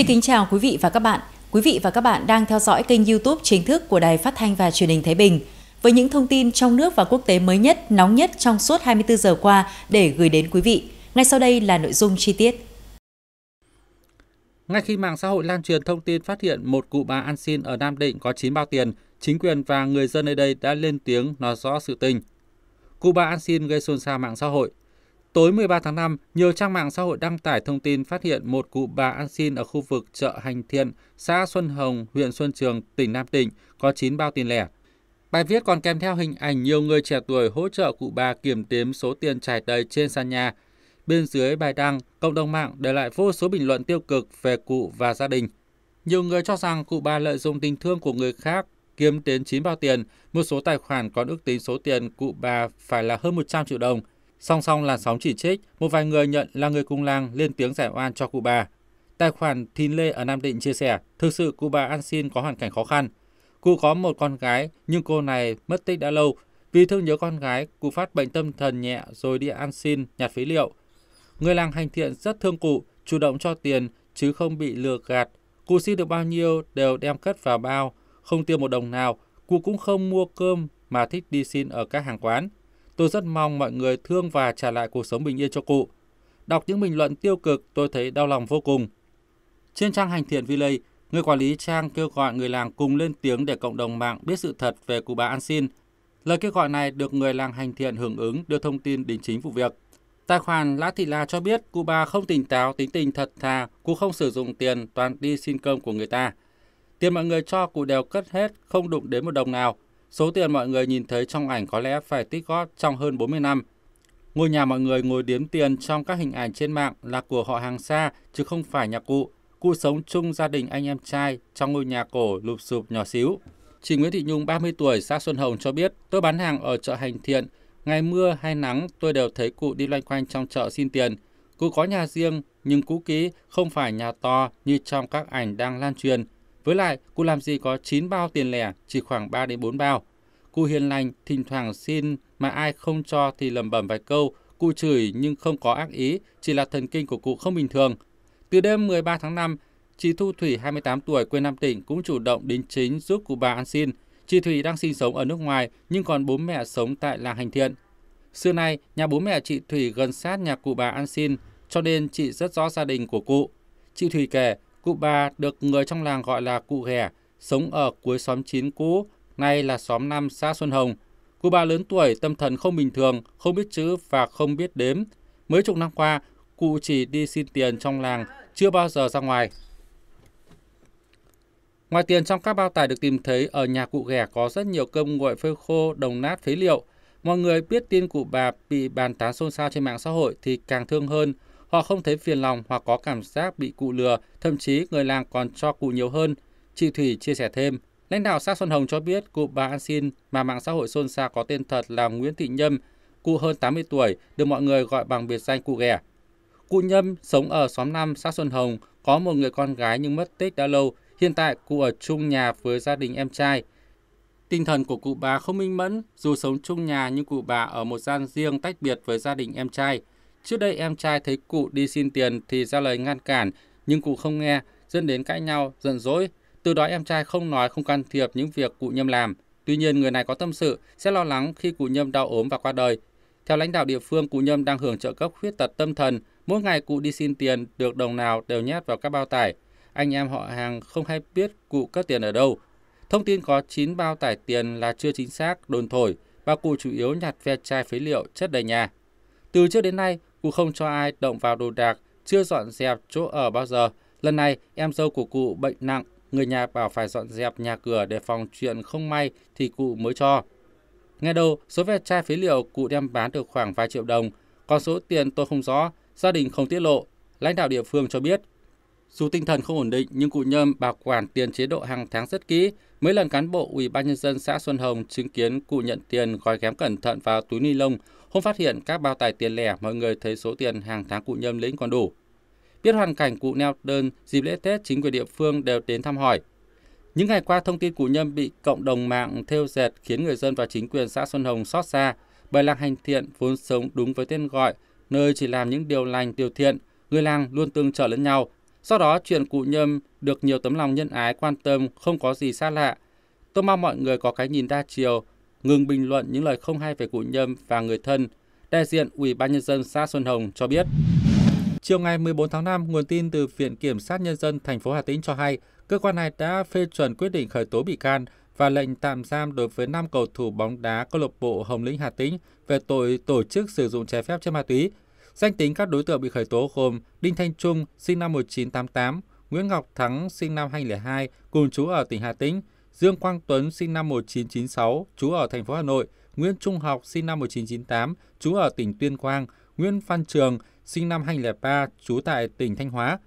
Xin kính chào quý vị và các bạn. Quý vị và các bạn đang theo dõi kênh YouTube chính thức của Đài Phát thanh và Truyền hình Thái Bình với những thông tin trong nước và quốc tế mới nhất, nóng nhất trong suốt 24 giờ qua để gửi đến quý vị. Ngay sau đây là nội dung chi tiết. Ngay khi mạng xã hội lan truyền thông tin phát hiện một cụ bà ăn xin ở Nam Định có 9 bao tiền, chính quyền và người dân nơi đây đã lên tiếng nói rõ sự tình. Cụ bà ăn xin gây xôn xao mạng xã hội. Tối 13 tháng 5, nhiều trang mạng xã hội đăng tải thông tin phát hiện một cụ bà ăn xin ở khu vực chợ Hành Thiện, xã Xuân Hồng, huyện Xuân Trường, tỉnh Nam Định có 9 bao tiền lẻ. Bài viết còn kèm theo hình ảnh nhiều người trẻ tuổi hỗ trợ cụ bà kiểm đếm số tiền trải đầy trên sàn nhà. Bên dưới bài đăng, cộng đồng mạng để lại vô số bình luận tiêu cực về cụ và gia đình. Nhiều người cho rằng cụ bà lợi dụng tình thương của người khác kiếm đến 9 bao tiền, một số tài khoản còn ước tính số tiền cụ bà phải là hơn 100 triệu đồng – Song song là sóng chỉ trích, một vài người nhận là người cùng làng lên tiếng giải oan cho cụ bà. Tài khoản Thìn Lê ở Nam Định chia sẻ, thực sự cụ bà An Xin có hoàn cảnh khó khăn. Cụ có một con gái, nhưng cô này mất tích đã lâu. Vì thương nhớ con gái, cụ phát bệnh tâm thần nhẹ rồi đi ăn xin, nhặt phế liệu. Người làng hành thiện rất thương cụ, chủ động cho tiền chứ không bị lừa gạt. Cụ xin được bao nhiêu đều đem cất vào bao, không tiêu một đồng nào. Cụ cũng không mua cơm mà thích đi xin ở các hàng quán. Tôi rất mong mọi người thương và trả lại cuộc sống bình yên cho cụ. Đọc những bình luận tiêu cực tôi thấy đau lòng vô cùng. Trên trang hành thiện Village, người quản lý trang kêu gọi người làng cùng lên tiếng để cộng đồng mạng biết sự thật về cụ bà An Xin. Lời kêu gọi này được người làng hành thiện hưởng ứng đưa thông tin đính chính vụ việc. Tài khoản Lã Thị La cho biết cụ bà không tỉnh táo, tính tình thật thà, cụ không sử dụng tiền toàn đi xin cơm của người ta. Tiền mọi người cho cụ đều cất hết, không đụng đến một đồng nào. Số tiền mọi người nhìn thấy trong ảnh có lẽ phải tích góp trong hơn 40 năm. Ngôi nhà mọi người ngồi đếm tiền trong các hình ảnh trên mạng là của họ hàng xa chứ không phải nhà cụ. Cụ sống chung gia đình anh em trai trong ngôi nhà cổ lụp sụp nhỏ xíu. Chị Nguyễn Thị Nhung 30 tuổi, xã Xuân Hồng cho biết, tôi bán hàng ở chợ Hành Thiện. Ngày mưa hay nắng, tôi đều thấy cụ đi loanh quanh trong chợ xin tiền. Cụ có nhà riêng, nhưng cũ kỹ, không phải nhà to như trong các ảnh đang lan truyền. Với lại, cụ làm gì có 9 bao tiền lẻ, chỉ khoảng 3 đến 4 bao. Cụ hiền lành, thỉnh thoảng xin mà ai không cho thì lầm bẩm vài câu, cụ chửi nhưng không có ác ý, chỉ là thần kinh của cụ không bình thường. Từ đêm 13 tháng 5, chị Thu Thủy 28 tuổi quê Nam Định cũng chủ động đính chính giúp cụ bà ăn xin. Chị Thủy đang sinh sống ở nước ngoài nhưng còn bố mẹ sống tại làng Hành Thiện. Xưa nay, nhà bố mẹ chị Thủy gần sát nhà cụ bà ăn xin, cho nên chị rất rõ gia đình của cụ. Chị Thủy kể, Cụ bà được người trong làng gọi là cụ ghẻ, sống ở cuối xóm 9 cũ, nay là xóm 5 xã Xuân Hồng. Cụ bà lớn tuổi, tâm thần không bình thường, không biết chữ và không biết đếm. Mấy chục năm qua, cụ chỉ đi xin tiền trong làng, chưa bao giờ ra ngoài. Ngoài tiền trong các bao tải được tìm thấy, ở nhà cụ ghẻ có rất nhiều cơm nguội phơi khô, đồng nát, phế liệu. Mọi người biết tin cụ bà bị bàn tán xôn xao trên mạng xã hội thì càng thương hơn. Họ không thấy phiền lòng hoặc có cảm giác bị cụ lừa, thậm chí người làng còn cho cụ nhiều hơn. Chị Thủy chia sẻ thêm, lãnh đạo xã Xuân Hồng cho biết cụ bà An Xin mà mạng xã hội xôn xao có tên thật là Nguyễn Thị Nhâm, cụ hơn 80 tuổi, được mọi người gọi bằng biệt danh cụ ghẻ. Cụ Nhâm sống ở xóm 5 xã Xuân Hồng, có một người con gái nhưng mất tích đã lâu, hiện tại cụ ở chung nhà với gia đình em trai. Tinh thần của cụ bà không minh mẫn, dù sống chung nhà nhưng cụ bà ở một gian riêng tách biệt với gia đình em trai. Trước đây em trai thấy cụ đi xin tiền thì ra lời ngăn cản, nhưng cụ không nghe, dẫn đến cãi nhau, giận dỗi. Từ đó em trai không nói không can thiệp những việc cụ Nhâm làm. Tuy nhiên người này có tâm sự, sẽ lo lắng khi cụ Nhâm đau ốm và qua đời. Theo lãnh đạo địa phương, cụ Nhâm đang hưởng trợ cấp khuyết tật tâm thần. Mỗi ngày cụ đi xin tiền, được đồng nào đều nhét vào các bao tải. Anh em họ hàng không hay biết cụ cất tiền ở đâu. Thông tin có 9 bao tải tiền là chưa chính xác, đồn thổi, và cụ chủ yếu nhặt ve chai phế liệu chất đầy nhà. Từ trước đến nay, Cụ không cho ai động vào đồ đạc, chưa dọn dẹp chỗ ở bao giờ. Lần này, em dâu của cụ bệnh nặng, người nhà bảo phải dọn dẹp nhà cửa để phòng chuyện không may thì cụ mới cho. Nghe đầu, số ve chai phế liệu cụ đem bán được khoảng vài triệu đồng, còn số tiền tôi không rõ, gia đình không tiết lộ. Lãnh đạo địa phương cho biết, dù tinh thần không ổn định nhưng cụ Nhâm bảo quản tiền chế độ hàng tháng rất kỹ. Mấy lần cán bộ Ủy ban nhân dân xã Xuân Hồng chứng kiến cụ nhận tiền gói ghém cẩn thận vào túi ni lông Hôm phát hiện các bao tài tiền lẻ, mọi người thấy số tiền hàng tháng cụ Nhâm lĩnh còn đủ. Biết hoàn cảnh cụ neo đơn, dịp lễ Tết chính quyền địa phương đều đến thăm hỏi. Những ngày qua, thông tin cụ Nhâm bị cộng đồng mạng theo dệt khiến người dân và chính quyền xã Xuân Hồng xót xa, bởi làng hành thiện vốn sống đúng với tên gọi, nơi chỉ làm những điều lành điều thiện, người làng luôn tương trợ lẫn nhau. Do đó, chuyện cụ Nhâm được nhiều tấm lòng nhân ái quan tâm không có gì xa lạ. Tôi mong mọi người có cái nhìn đa chiều, ngừng bình luận những lời không hay về cụ Nhâm và người thân, đại diện Ủy ban nhân dân xã Xuân Hồng cho biết. Chiều ngày 14 tháng 5, nguồn tin từ Viện Kiểm sát Nhân dân thành phố Hà Tĩnh cho hay, cơ quan này đã phê chuẩn quyết định khởi tố bị can và lệnh tạm giam đối với 5 cầu thủ bóng đá câu lạc bộ Hồng Lĩnh Hà Tĩnh về tội tổ chức sử dụng trái phép chất ma túy. Danh tính các đối tượng bị khởi tố gồm Đinh Thanh Trung, sinh năm 1988, Nguyễn Ngọc Thắng, sinh năm 2002, cùng chú ở tỉnh Hà Tĩnh, Dương Quang Tuấn sinh năm 1996, trú ở thành phố Hà Nội, Nguyễn Trung Học sinh năm 1998, trú ở tỉnh Tuyên Quang, Nguyễn Văn Trường sinh năm 2003, trú tại tỉnh Thanh Hóa.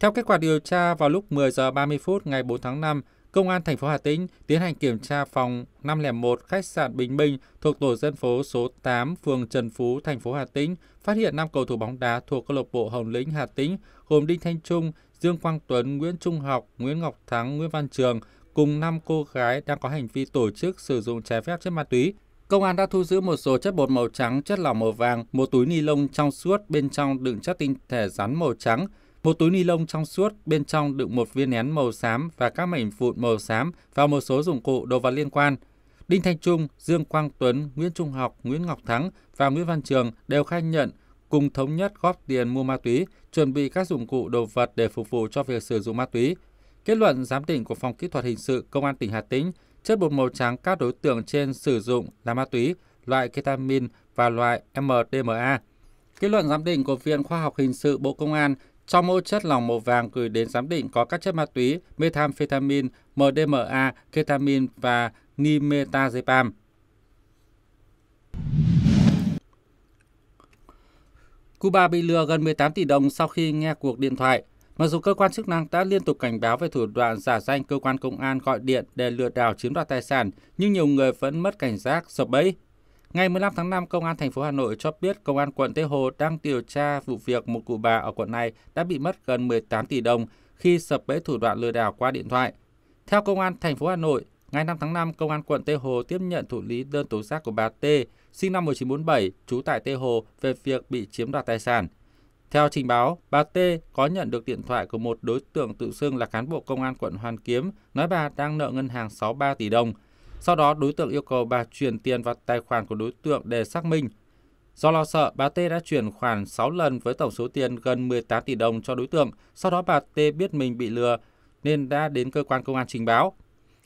Theo kết quả điều tra vào lúc 10 giờ 30 phút ngày 4 tháng 5, Công an thành phố Hà Tĩnh tiến hành kiểm tra phòng 501 khách sạn Bình Minh thuộc tổ dân phố số 8, phường Trần Phú, thành phố Hà Tĩnh, phát hiện 5 cầu thủ bóng đá thuộc câu lạc bộ Hồng Lĩnh Hà Tĩnh gồm Đinh Thanh Trung, Dương Quang Tuấn, Nguyễn Trung Học, Nguyễn Ngọc Thắng, Nguyễn Văn Trường cùng 5 cô gái đang có hành vi tổ chức sử dụng trái phép chất ma túy. Công an đã thu giữ một số chất bột màu trắng, chất lỏng màu vàng, một túi ni lông trong suốt bên trong đựng chất tinh thể rắn màu trắng, một túi ni lông trong suốt bên trong đựng một viên nén màu xám và các mảnh vụn màu xám và một số dụng cụ đồ vật liên quan. Đinh Thanh Trung, Dương Quang Tuấn, Nguyễn Trung Học, Nguyễn Ngọc Thắng và Nguyễn Văn Trường đều khai nhận cùng thống nhất góp tiền mua ma túy, chuẩn bị các dụng cụ đồ vật để phục vụ cho việc sử dụng ma túy. Kết luận giám định của Phòng Kỹ thuật Hình sự Công an tỉnh Hà Tĩnh, chất bột màu trắng các đối tượng trên sử dụng là ma túy, loại ketamin và loại MDMA. Kết luận giám định của Viện Khoa học Hình sự Bộ Công an trong mẫu chất lỏng màu vàng gửi đến giám định có các chất ma túy methamphetamine, MDMA, ketamin và nimetazepam. Cuba bị lừa gần 18 tỷ đồng sau khi nghe cuộc điện thoại. Mặc dù cơ quan chức năng đã liên tục cảnh báo về thủ đoạn giả danh cơ quan công an gọi điện để lừa đảo chiếm đoạt tài sản, nhưng nhiều người vẫn mất cảnh giác, sập bẫy. Ngày 15 tháng 5, Công an thành phố Hà Nội cho biết Công an quận Tây Hồ đang điều tra vụ việc một cụ bà ở quận này đã bị mất gần 18 tỷ đồng khi sập bẫy thủ đoạn lừa đảo qua điện thoại. Theo Công an thành phố Hà Nội, ngày 5 tháng 5, Công an quận Tây Hồ tiếp nhận thụ lý đơn tố giác của bà T, sinh năm 1947, trú tại Tây Hồ về việc bị chiếm đoạt tài sản. Theo trình báo, bà T có nhận được điện thoại của một đối tượng tự xưng là cán bộ công an quận Hoàn Kiếm nói bà đang nợ ngân hàng 63 tỷ đồng. Sau đó, đối tượng yêu cầu bà chuyển tiền vào tài khoản của đối tượng để xác minh. Do lo sợ, bà T đã chuyển khoản 6 lần với tổng số tiền gần 18 tỷ đồng cho đối tượng. Sau đó bà T biết mình bị lừa nên đã đến cơ quan công an trình báo.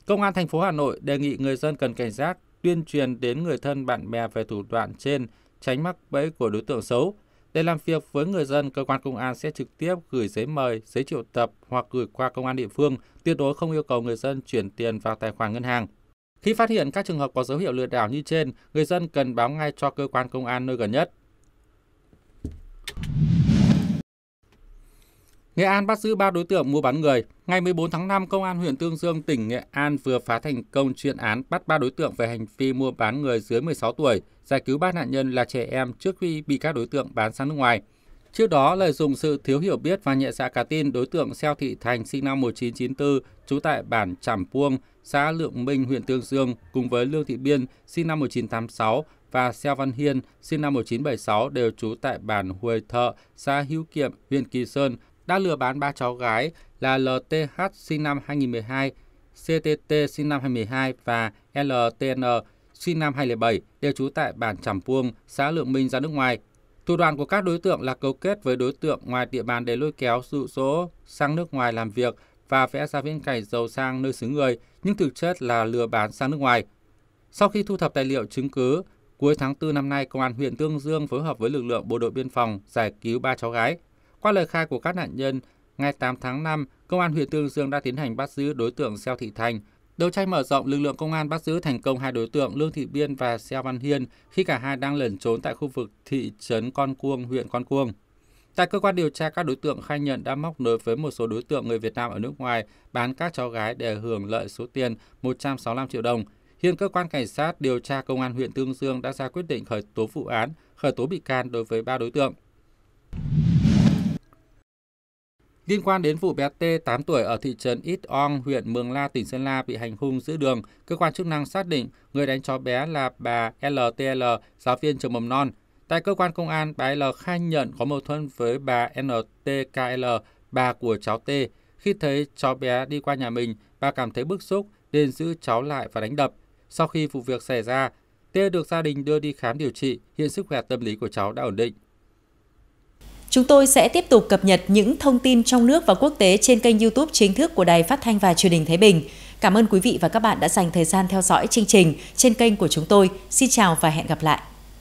Công an thành phố Hà Nội đề nghị người dân cần cảnh giác tuyên truyền đến người thân bạn bè về thủ đoạn trên, tránh mắc bẫy của đối tượng xấu. Để làm việc với người dân, cơ quan công an sẽ trực tiếp gửi giấy mời, giấy triệu tập hoặc gửi qua công an địa phương, tuyệt đối không yêu cầu người dân chuyển tiền vào tài khoản ngân hàng. Khi phát hiện các trường hợp có dấu hiệu lừa đảo như trên, người dân cần báo ngay cho cơ quan công an nơi gần nhất. Nghệ An bắt giữ 3 đối tượng mua bán người. Ngày 14 tháng 5, Công an huyện Tương Dương, tỉnh Nghệ An vừa phá thành công chuyên án bắt 3 đối tượng về hành vi mua bán người dưới 16 tuổi, giải cứu 3 nạn nhân là trẻ em trước khi bị các đối tượng bán sang nước ngoài. Trước đó, lợi dụng sự thiếu hiểu biết và nhẹ dạ cả tin, đối tượng Xeo Thị Thành sinh năm 1994, trú tại bản Trảm Puông, xã Lượng Minh, huyện Tương Dương, cùng với Lương Thị Biên, sinh năm 1986, và Xeo Văn Hiên, sinh năm 1976, đều trú tại bản Huề Thợ, xã Hữu Kiệm, huyện Kỳ Sơn, đã lừa bán ba cháu gái là LTH sinh năm 2012, CTT sinh năm 2012 và LTN sinh năm 2007 đều trú tại bản Trầm Puông, xã Lượng Minh ra nước ngoài. Thủ đoạn của các đối tượng là cấu kết với đối tượng ngoài địa bàn để lôi kéo dụ dỗ sang nước ngoài làm việc và vẽ ra viễn cảnh giàu sang nơi xứ người, nhưng thực chất là lừa bán sang nước ngoài. Sau khi thu thập tài liệu chứng cứ, cuối tháng 4 năm nay, Công an huyện Tương Dương phối hợp với lực lượng bộ đội biên phòng giải cứu ba cháu gái. Qua lời khai của các nạn nhân, ngày 8 tháng 5, Công an huyện Tương Dương đã tiến hành bắt giữ đối tượng Xeo Thị Thành. Đấu tranh mở rộng, lực lượng công an bắt giữ thành công hai đối tượng Lương Thị Biên và Xeo Văn Hiên khi cả hai đang lẩn trốn tại khu vực thị trấn Con Cuông, huyện Con Cuông. Tại cơ quan điều tra, các đối tượng khai nhận đã móc nối với một số đối tượng người Việt Nam ở nước ngoài bán các cháu gái để hưởng lợi số tiền 165 triệu đồng. Hiện cơ quan cảnh sát điều tra công an huyện Tương Dương đã ra quyết định khởi tố vụ án, khởi tố bị can đối với ba đối tượng. Liên quan đến vụ bé T 8 tuổi ở thị trấn Ít Ong, huyện Mường La, tỉnh Sơn La bị hành hung giữa đường, cơ quan chức năng xác định người đánh chó bé là bà LTL, giáo viên trường mầm non. Tại cơ quan công an, bà L khai nhận có mâu thuẫn với bà NTKL, bà của cháu T. Khi thấy cháu bé đi qua nhà mình, bà cảm thấy bức xúc nên giữ cháu lại và đánh đập. Sau khi vụ việc xảy ra, T được gia đình đưa đi khám điều trị, hiện sức khỏe tâm lý của cháu đã ổn định. Chúng tôi sẽ tiếp tục cập nhật những thông tin trong nước và quốc tế trên kênh YouTube chính thức của Đài Phát thanh và Truyền hình Thái Bình. Cảm ơn quý vị và các bạn đã dành thời gian theo dõi chương trình trên kênh của chúng tôi. Xin chào và hẹn gặp lại.